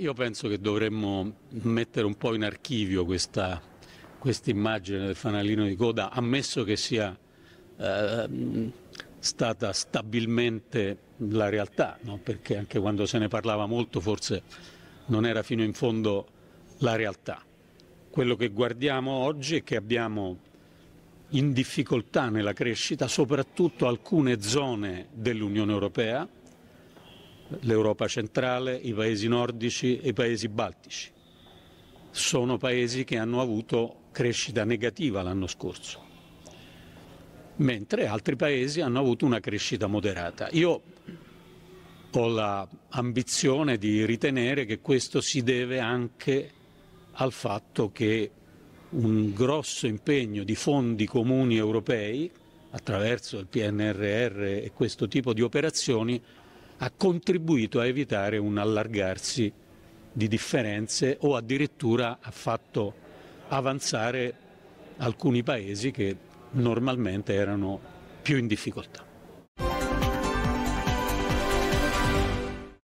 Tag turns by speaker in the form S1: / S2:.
S1: Io penso che dovremmo mettere un po' in archivio questa quest immagine del fanalino di coda, ammesso che sia eh, stata stabilmente la realtà, no? perché anche quando se ne parlava molto forse non era fino in fondo la realtà. Quello che guardiamo oggi è che abbiamo in difficoltà nella crescita soprattutto alcune zone dell'Unione Europea, l'Europa centrale, i paesi nordici e i paesi baltici. Sono paesi che hanno avuto crescita negativa l'anno scorso, mentre altri paesi hanno avuto una crescita moderata. Io ho l'ambizione di ritenere che questo si deve anche al fatto che un grosso impegno di fondi comuni europei attraverso il PNRR e questo tipo di operazioni ha contribuito a evitare un allargarsi di differenze o addirittura ha fatto avanzare alcuni paesi che normalmente erano più in difficoltà.